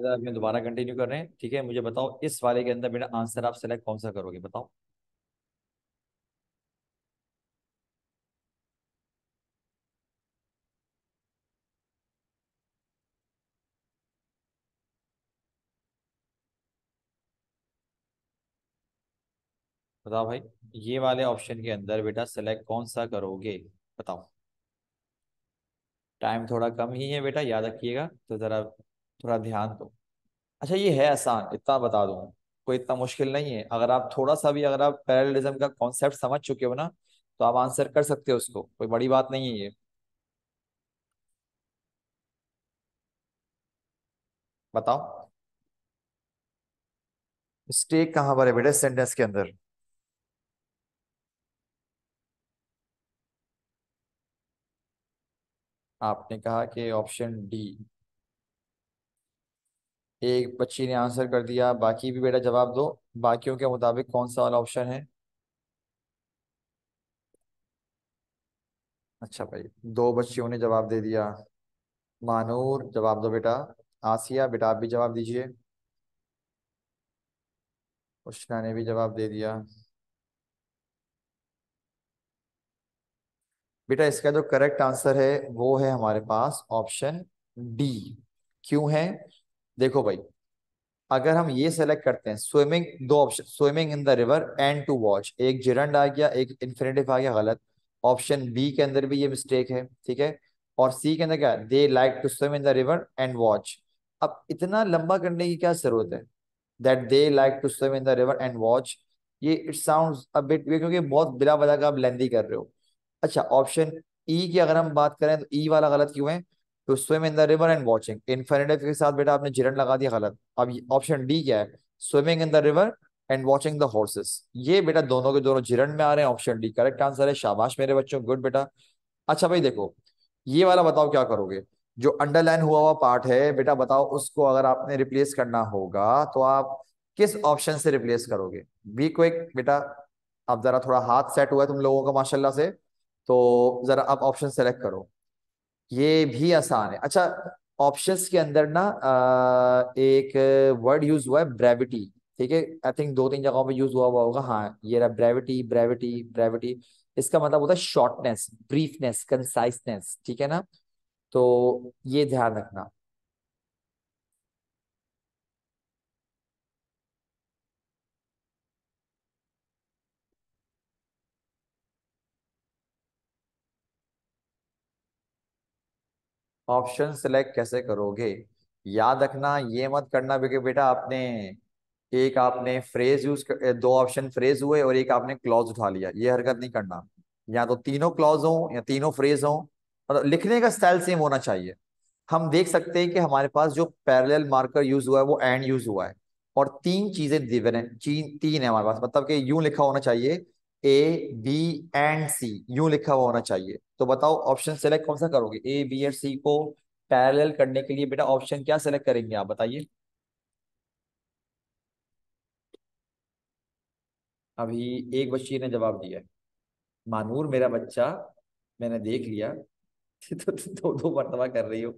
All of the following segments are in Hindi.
मैं दोबारा कंटिन्यू कर रहे हैं ठीक है मुझे बताओ इस वाले के अंदर मेरा आंसर आप सेलेक्ट कौन सा करोगे बताओ बताओ भाई ये वाले ऑप्शन के अंदर बेटा सेलेक्ट कौन सा करोगे बताओ टाइम थोड़ा कम ही है बेटा याद रखिएगा तो ज़रा थोड़ा ध्यान दो अच्छा ये है आसान इतना बता दूँ कोई इतना मुश्किल नहीं है अगर आप थोड़ा सा भी अगर आप पैरलिज्म का कॉन्सेप्ट समझ चुके हो ना तो आप आंसर कर सकते हो उसको कोई बड़ी बात नहीं है ये बताओ मिस्टेक कहाँ पर है बेटे सेंटेंस के अंदर आपने कहा कि ऑप्शन डी एक बच्ची ने आंसर कर दिया बाकी भी बेटा जवाब दो बाकियों के मुताबिक कौन सा वाला ऑप्शन है अच्छा भाई दो बच्चियों ने जवाब दे दिया मानूर जवाब दो बेटा आसिया बेटा आप भी जवाब दीजिए उष्णा ने भी जवाब दे दिया बेटा इसका जो करेक्ट आंसर है वो है हमारे पास ऑप्शन डी क्यों है देखो भाई अगर हम ये सेलेक्ट करते हैं स्विमिंग दो option swimming in the river and to watch एक जिरंड आ गया एक इन्फिनेटिव आ गया गलत ऑप्शन बी के अंदर भी ये मिस्टेक है ठीक है और सी के अंदर क्या they like to swim in the river and watch अब इतना लंबा करने की क्या जरूरत है that they like to swim in the river and watch ये इट साउंड क्योंकि बहुत बिला वजह का आप लेंदी कर रहे हो अच्छा ऑप्शन ई e की अगर हम बात करें तो ई e वाला गलत क्यों है to swim in the river and watching infinitive के साथ बेटा आपने जिरन लगा दिया गलत अब ऑप्शन डी क्या है swimming in the river and watching the horses ये बेटा दोनों के दोनों जिरन में आ रहे हैं ऑप्शन डी करेक्ट आंसर है शाबाश मेरे बच्चों गुड बेटा अच्छा भाई देखो ये वाला बताओ क्या करोगे जो अंडरलाइन हुआ हुआ पार्ट है बेटा बताओ उसको अगर आपने रिप्लेस करना होगा तो आप किस ऑप्शन से रिप्लेस करोगे बी क्विक बेटा अब जरा थोड़ा हाथ सेट हुआ है तुम लोगों का माशाल्लाह से तो जरा अब ऑप्शन सेलेक्ट करो ये भी आसान है अच्छा ऑप्शंस के अंदर ना एक वर्ड यूज हुआ है ब्रेविटी ठीक है आई थिंक दो तीन जगहों पे यूज हुआ हुआ होगा हाँ ये रहा ब्रेविटी ब्रेविटी ब्रेविटी इसका मतलब होता है शॉर्टनेस ब्रीफनेस कंसाइसनेस ठीक है ना तो ये ध्यान रखना ऑप्शन सेलेक्ट कैसे करोगे याद रखना ये मत करना बेटे बेटा आपने एक आपने फ्रेज यूज दो ऑप्शन फ्रेज हुए और एक आपने क्लॉज उठा लिया ये हरकत नहीं करना या तो तीनों क्लॉज हो या तीनों फ्रेज हो मतलब लिखने का स्टाइल सेम होना चाहिए हम देख सकते हैं कि हमारे पास जो पैरेलल मार्कर यूज हुआ है वो एंड यूज हुआ है और तीन चीजें दी है तीन है हमारे पास मतलब कि यूं लिखा होना चाहिए ए बी एंड सी यू लिखा हुआ होना चाहिए तो बताओ ऑप्शन सेलेक्ट कौन सा करोगे ए बी एंड सी को पैरेलल करने के लिए बेटा ऑप्शन क्या सेलेक्ट करेंगे आप बताइए अभी एक बच्ची ने जवाब दिया मानूर मेरा बच्चा मैंने देख लिया तो दो तो, तो, दो मरतबा कर रही हो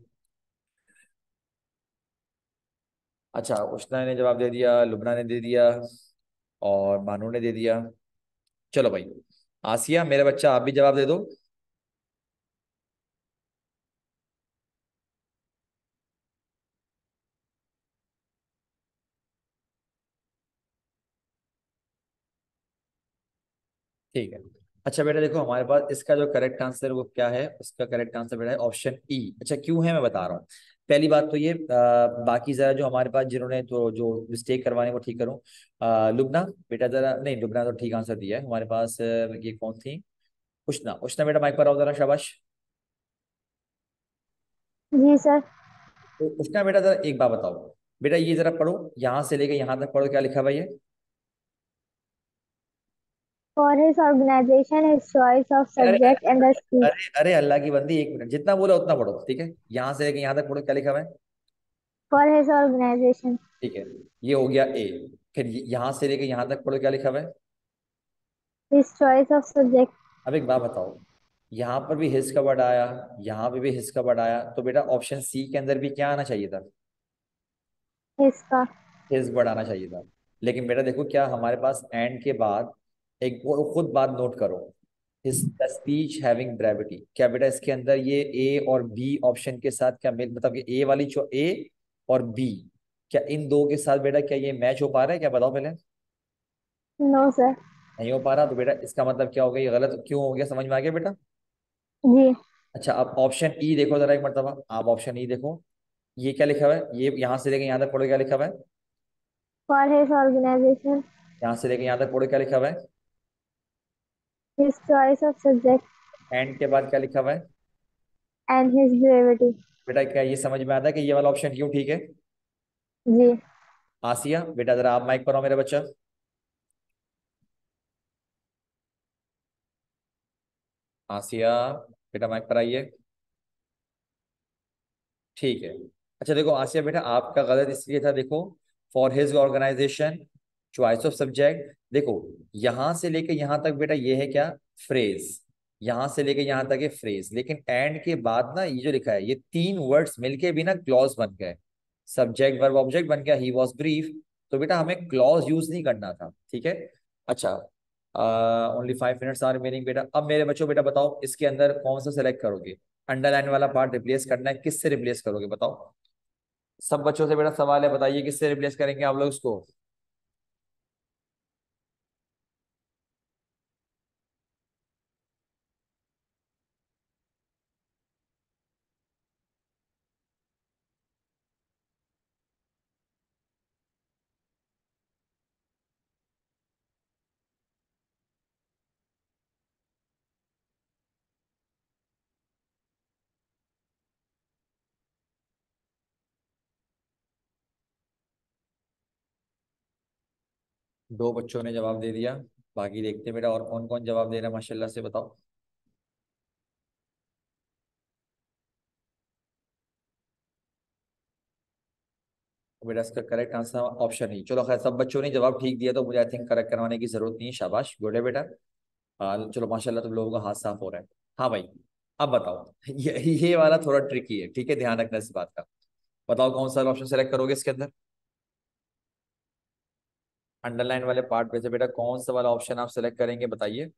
अच्छा उष्णा ने जवाब दे दिया लुबना ने दे दिया और मानूर ने दे दिया चलो भाई आसिया मेरा बच्चा आप भी जवाब दे दो ठीक है अच्छा बेटा देखो हमारे पास इसका जो करेक्ट आंसर वो क्या है उसका करेक्ट आंसर बेटा है ऑप्शन ई e. अच्छा क्यों है मैं बता रहा हूँ पहली बात तो ये आ, बाकी जरा जो हमारे पास जिन्होंने तो जो मिस्टेक करवाने वो ठीक करूँ लुबना बेटा जरा नहीं लुबना तो ठीक आंसर दिया है हमारे पास ये कौन थी उष्णा उष्णा बेटा माइक पर आओ जरा शाबाश जी सर तो उष्णा बेटा जरा एक बात बताओ बेटा ये जरा पढ़ो यहाँ से लेके यहाँ तक पढ़ो क्या लिखा भाई है for his organization, his choice of subject and the school. अरे अरे अल्लाह की बंदी एक मिनट जितना बोला उतना पढ़ो ठीक है यहाँ से लेके यहाँ तक पढ़ो क्या लिखा है फॉर हिज ऑर्गेनाइजेशन ठीक है ये हो गया ए फिर यहाँ से लेके यहाँ तक पढ़ो क्या लिखा है हिज चॉइस ऑफ सब्जेक्ट अब एक बात बताओ यहाँ पर भी हिज का वर्ड आया यहाँ पे भी हिज का वर्ड आया तो बेटा ऑप्शन सी के अंदर भी क्या आना चाहिए था हिज का हिज वर्ड आना चाहिए था लेकिन बेटा देखो क्या हमारे पास एंड के बाद एक वो खुद बात नोट करो इस स्पीच हैविंग ग्रेविटी क्या बेटा इसके अंदर ये ए और बी ऑप्शन के साथ क्या मेल मतलब कि ए वाली जो ए और बी क्या इन दो के साथ बेटा क्या ये मैच हो पा रहा है क्या बताओ पहले नो सर नहीं हो पा रहा तो बेटा इसका मतलब क्या हो गया ये गलत क्यों हो गया समझ में आ गया बेटा जी अच्छा अब ऑप्शन ई e देखो जरा एक मतलब आप ऑप्शन ई e देखो ये क्या लिखा हुआ है ये यहाँ से लेके यहाँ तक पढ़ो क्या लिखा हुआ है यहाँ से लेके यहाँ तक पढ़ो क्या लिखा हुआ है his choice of subject and के बाद क्या लिखा हुआ है and his brevity बेटा क्या ये समझ में आता है कि ये वाला ऑप्शन क्यों ठीक है जी आसिया बेटा जरा आप माइक पर आओ मेरे बच्चा आसिया बेटा माइक पर आइए ठीक है अच्छा देखो आसिया बेटा आपका गलत इसलिए था देखो for his organisation choice of subject देखो यहां से लेके यहां तक बेटा ये है क्या फ्रेज यहां से लेके यहां तक है फ्रेज लेकिन एंड के बाद ना ये जो लिखा है ये तीन वर्ड्स मिलके भी ना क्लॉज बन गए सब्जेक्ट वर्ब ऑब्जेक्ट बन गया ही वॉज ब्रीफ तो बेटा हमें क्लॉज यूज नहीं करना था ठीक है अच्छा only five minutes are remaining बेटा अब मेरे बच्चों बेटा बताओ इसके अंदर कौन सा सेलेक्ट करोगे अंडरलाइन वाला पार्ट रिप्लेस करना है किससे रिप्लेस करोगे बताओ सब बच्चों से बेटा सवाल है बताइए किससे रिप्लेस करेंगे आप लोग इसको दो बच्चों ने जवाब दे दिया बाकी देखते बेटा और कौन कौन जवाब दे रहा है माशाल्लाह से बताओ बेटा इसका करेक्ट आंसर ऑप्शन ही चलो खैर सब बच्चों ने जवाब ठीक दिया तो मुझे आई थिंक करेक्ट करवाने की जरूरत नहीं शाबाश गुड है बेटा चलो माशाल्लाह तुम लोगों का हाथ साफ हो रहा है हाँ भाई अब बताओ ये ये वाला थोड़ा ट्रिकी है ठीक है ध्यान रखना इस बात का बताओ कौन सा ऑप्शन सेलेक्ट करोगे इसके अंदर अंडरलाइन वाले पार्ट में से बेटा कौन सा वाला ऑप्शन आप सिलेक्ट करेंगे बताइए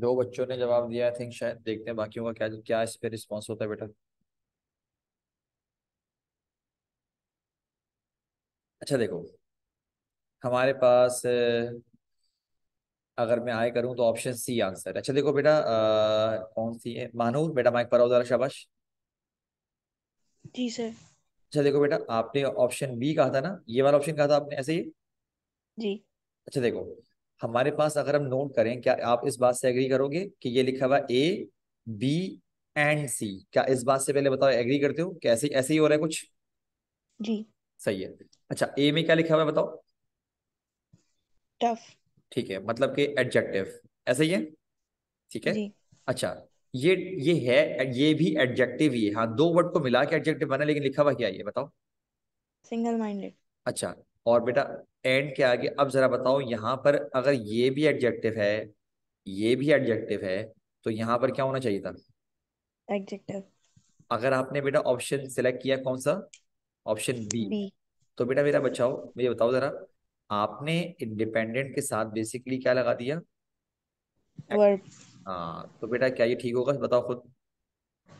दो बच्चों ने जवाब दिया आई थिंक शायद देखते हैं बाकियों का क्या क्या इस पे रिस्पॉन्स होता है बेटा अच्छा देखो हमारे पास अगर मैं आए करूं तो ऑप्शन सी आंसर अच्छा देखो बेटा आ, कौन सी है मानो बेटा माइक पर आओ शाबाश जी सर अच्छा देखो बेटा आपने ऑप्शन बी कहा था ना ये वाला ऑप्शन कहा था आपने ऐसे ही जी अच्छा देखो हमारे पास अगर हम नोट करें क्या आप इस बात से एग्री करोगे कि ये लिखा हुआ ए बी एंड सी क्या इस बात से पहले बताओ एग्री करते हो कैसे ऐसे ऐसे ही हो रहा है कुछ जी सही है अच्छा ए में क्या लिखा हुआ है बताओ टफ ठीक है मतलब कि एडजेक्टिव ऐसे ही है ठीक है जी. अच्छा ये ये है ये भी एडजेक्टिव ही है हाँ दो वर्ड को मिला के एडजेक्टिव बना लेकिन लिखा हुआ क्या ये बताओ सिंगल माइंडेड अच्छा और बेटा एंड के आगे अब जरा बताओ यहाँ पर अगर ये भी एडजेक्टिव है ये भी एडजेक्टिव है तो यहाँ पर क्या होना चाहिए था एडजेक्टिव अगर आपने बेटा ऑप्शन सिलेक्ट किया कौन सा ऑप्शन बी तो बेटा मेरा बचाओ मुझे बताओ जरा आपने इंडिपेंडेंट के साथ बेसिकली क्या लगा दिया वर्ब हाँ तो बेटा क्या ये ठीक होगा बताओ खुद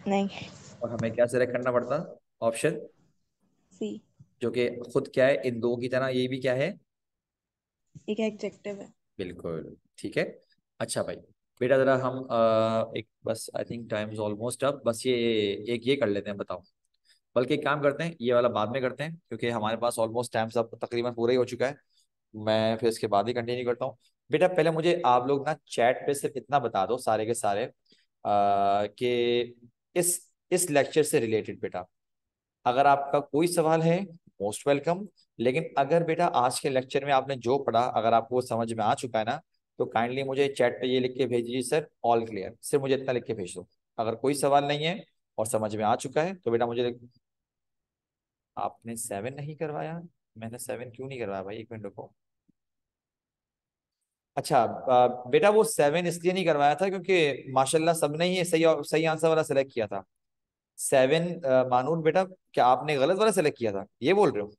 नहीं और हमें क्या सिलेक्ट करना पड़ता ऑप्शन सी जो कि खुद क्या है इन दो की तरह ये भी क्या है एक एडजेक्टिव है बिल्कुल ठीक है अच्छा भाई बेटा जरा हम आ, एक बस I think time is almost up बस ये एक ये कर लेते हैं बताओ बल्कि एक काम करते हैं ये वाला बाद में करते हैं क्योंकि हमारे पास ऑलमोस्ट टाइम सब तकरीबन पूरा ही हो चुका है मैं फिर इसके बाद ही कंटिन्यू करता हूँ बेटा पहले मुझे आप लोग ना चैट पे सिर्फ इतना बता दो सारे के सारे कि इस इस लेक्चर से रिलेटेड बेटा अगर आपका कोई सवाल है मोस्ट वेलकम लेकिन अगर बेटा आज के लेक्चर में आपने जो पढ़ा अगर आपको वो समझ में आ चुका है ना तो काइंडली मुझे चैट पे ये लिख के भेज दीजिए सर ऑल क्लियर सिर्फ मुझे इतना लिख के भेज दो अगर कोई सवाल नहीं है और समझ में आ चुका है तो बेटा मुझे आपने सेवन नहीं करवाया मैंने सेवन क्यों नहीं करवाया भाई एक मिनट को अच्छा बेटा वो सेवन इसलिए नहीं करवाया था क्योंकि माशाल्लाह सबने ही सही और सही आंसर वाला सेलेक्ट किया था सेवन मानूर बेटा क्या आपने गलत वाला सेलेक्ट किया था ये बोल रहे हो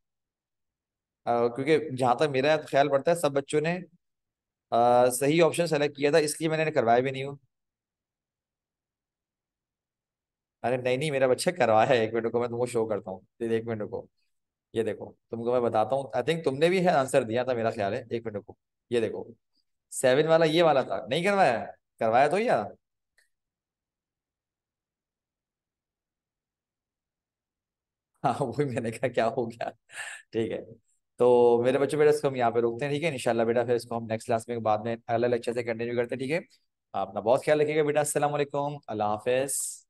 क्योंकि जहां तक मेरा ख्याल पड़ता है सब बच्चों ने आ, सही ऑप्शन सेलेक्ट किया था इसलिए मैंने करवाया भी नहीं हूँ अरे नहीं नहीं मेरा बच्चा करवाया है एक मिनट को मैं तुमको शो करता हूँ एक मिनट को ये देखो तुमको मैं बताता हूँ आई थिंक तुमने भी है आंसर दिया था मेरा ख्याल है एक मिनट को ये देखो सेवन वाला ये वाला था नहीं करवाया करवाया तो या हाँ वही मैंने कहा क्या हो गया ठीक है तो मेरे बच्चों बेटा इसको हम यहाँ पे रोकते हैं ठीक है इंशाल्लाह बेटा फिर इसको हम नेक्स्ट क्लास में बाद में अगले लेक्चर से कंटिन्यू करते हैं ठीक है अपना बहुत ख्याल रखिएगा बेटा असल अल्लाह हाफिज़